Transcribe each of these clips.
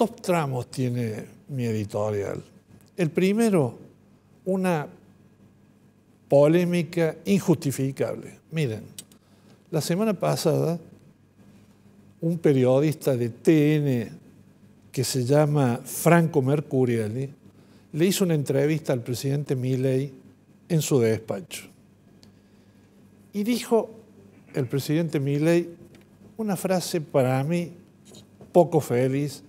dos tramos tiene mi editorial. El primero, una polémica injustificable. Miren, la semana pasada un periodista de TN que se llama Franco Mercuriali le hizo una entrevista al presidente Milley en su despacho. Y dijo el presidente Milley una frase para mí poco feliz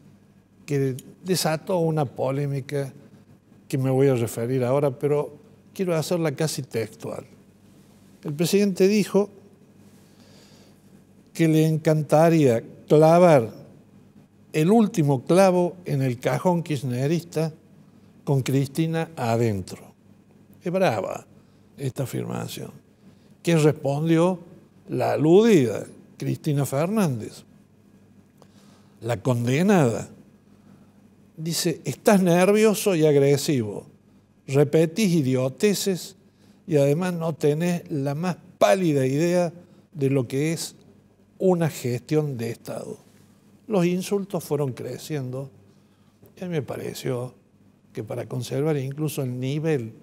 que desató una polémica que me voy a referir ahora, pero quiero hacerla casi textual. El presidente dijo que le encantaría clavar el último clavo en el cajón kirchnerista con Cristina adentro. Es brava esta afirmación. que respondió? La aludida, Cristina Fernández, la condenada dice, estás nervioso y agresivo, repetís idioteces y además no tenés la más pálida idea de lo que es una gestión de Estado. Los insultos fueron creciendo y a mí me pareció que para conservar incluso el nivel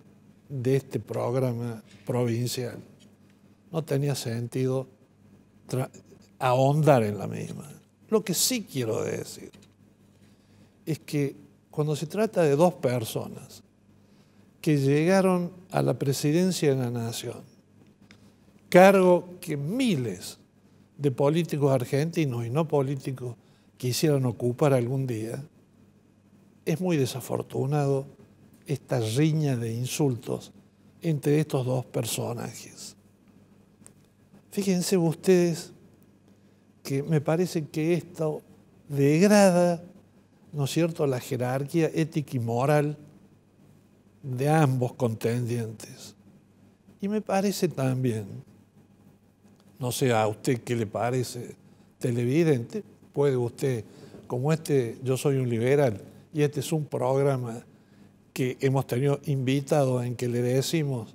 de este programa provincial no tenía sentido ahondar en la misma. Lo que sí quiero decir es que cuando se trata de dos personas que llegaron a la presidencia de la nación, cargo que miles de políticos argentinos y no políticos quisieran ocupar algún día, es muy desafortunado esta riña de insultos entre estos dos personajes. Fíjense ustedes que me parece que esto degrada ¿no es cierto?, la jerarquía ética y moral de ambos contendientes. Y me parece también, no sé a usted qué le parece televidente, puede usted, como este, yo soy un liberal y este es un programa que hemos tenido invitado en que le decimos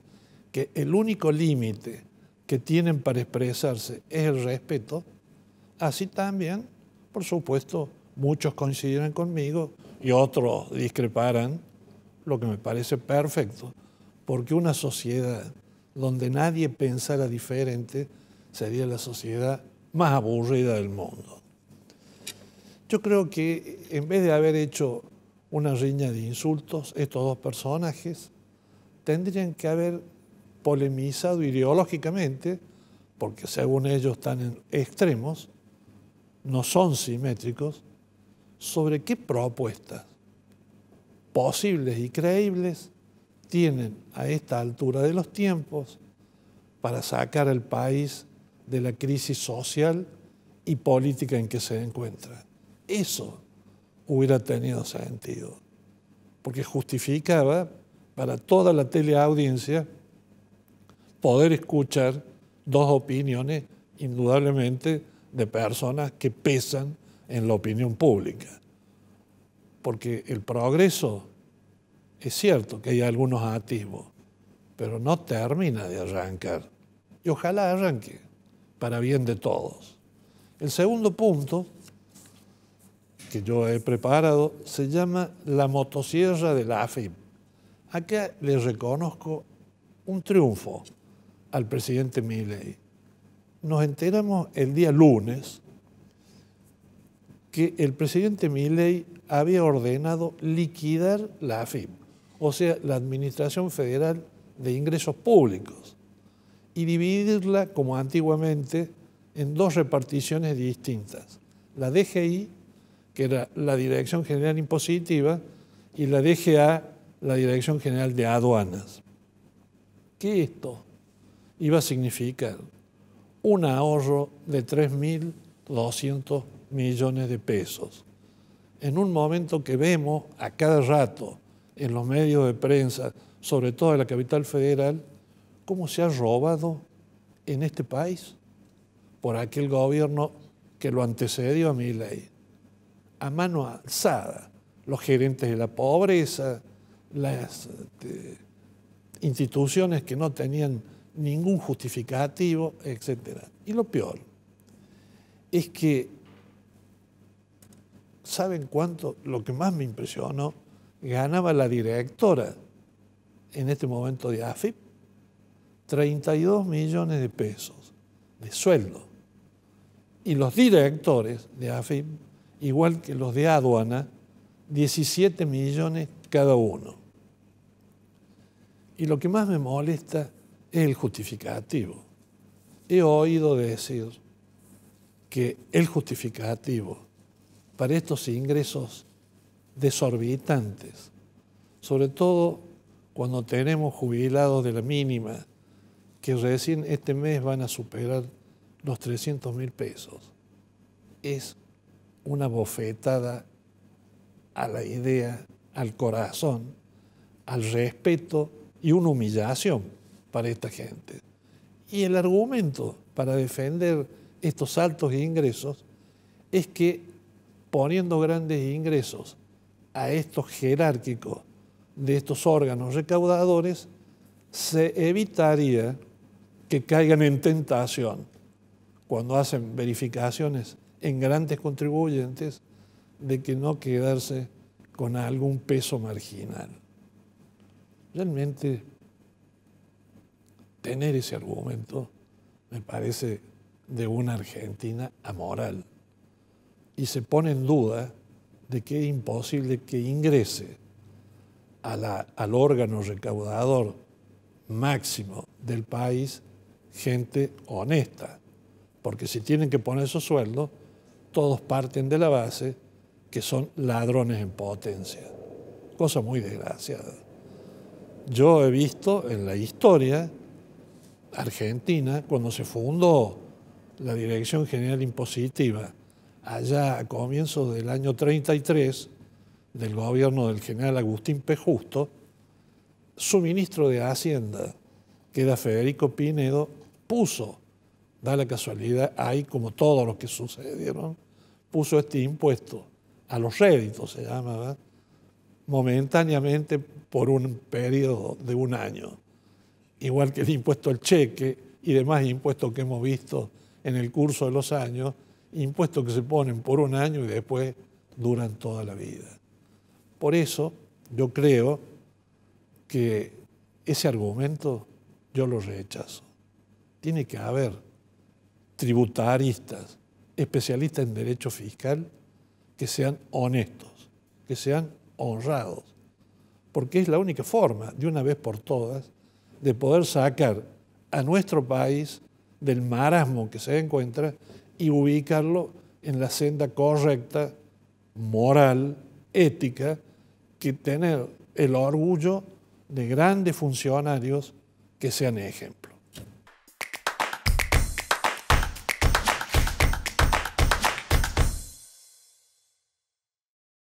que el único límite que tienen para expresarse es el respeto, así también, por supuesto, muchos coincidieron conmigo y otros discreparan, lo que me parece perfecto, porque una sociedad donde nadie pensara diferente sería la sociedad más aburrida del mundo. Yo creo que en vez de haber hecho una riña de insultos, estos dos personajes tendrían que haber polemizado ideológicamente, porque según ellos están en extremos, no son simétricos, sobre qué propuestas posibles y creíbles tienen a esta altura de los tiempos para sacar al país de la crisis social y política en que se encuentra. Eso hubiera tenido sentido, porque justificaba para toda la teleaudiencia poder escuchar dos opiniones indudablemente de personas que pesan en la opinión pública. Porque el progreso, es cierto que hay algunos atisbos, pero no termina de arrancar. Y ojalá arranque, para bien de todos. El segundo punto que yo he preparado se llama la motosierra de la AFIP. Acá le reconozco un triunfo al presidente Milley. Nos enteramos el día lunes que el presidente Milley había ordenado liquidar la AFIP, o sea, la Administración Federal de Ingresos Públicos, y dividirla, como antiguamente, en dos reparticiones distintas. La DGI, que era la Dirección General Impositiva, y la DGA, la Dirección General de Aduanas. ¿Qué esto iba a significar? Un ahorro de 3.200 millones de pesos. En un momento que vemos a cada rato en los medios de prensa, sobre todo en la capital federal, cómo se ha robado en este país por aquel gobierno que lo antecedió a mi ley. A mano alzada, los gerentes de la pobreza, las este, instituciones que no tenían ningún justificativo, etc. Y lo peor es que ¿saben cuánto? Lo que más me impresionó, ganaba la directora en este momento de AFIP, 32 millones de pesos de sueldo. Y los directores de AFIP, igual que los de aduana, 17 millones cada uno. Y lo que más me molesta es el justificativo. He oído decir que el justificativo para estos ingresos desorbitantes, sobre todo cuando tenemos jubilados de la mínima que recién este mes van a superar los 300 mil pesos. Es una bofetada a la idea, al corazón, al respeto y una humillación para esta gente. Y el argumento para defender estos altos ingresos es que poniendo grandes ingresos a estos jerárquicos de estos órganos recaudadores, se evitaría que caigan en tentación cuando hacen verificaciones en grandes contribuyentes de que no quedarse con algún peso marginal. Realmente, tener ese argumento me parece de una Argentina amoral y se pone en duda de que es imposible que ingrese al órgano recaudador máximo del país gente honesta, porque si tienen que poner esos sueldos, todos parten de la base que son ladrones en potencia, cosa muy desgraciada. Yo he visto en la historia argentina, cuando se fundó la Dirección General Impositiva, allá a comienzos del año 33, del gobierno del general Agustín P. Justo, su ministro de Hacienda, que era Federico Pinedo, puso, da la casualidad, ahí como todos los que sucedieron, puso este impuesto a los réditos, se llamaba, momentáneamente por un periodo de un año, igual que el impuesto al cheque y demás impuestos que hemos visto en el curso de los años, impuestos que se ponen por un año y después duran toda la vida. Por eso yo creo que ese argumento yo lo rechazo. Tiene que haber tributaristas, especialistas en derecho fiscal, que sean honestos, que sean honrados, porque es la única forma, de una vez por todas, de poder sacar a nuestro país del marasmo que se encuentra y ubicarlo en la senda correcta, moral, ética, que tener el orgullo de grandes funcionarios que sean ejemplo.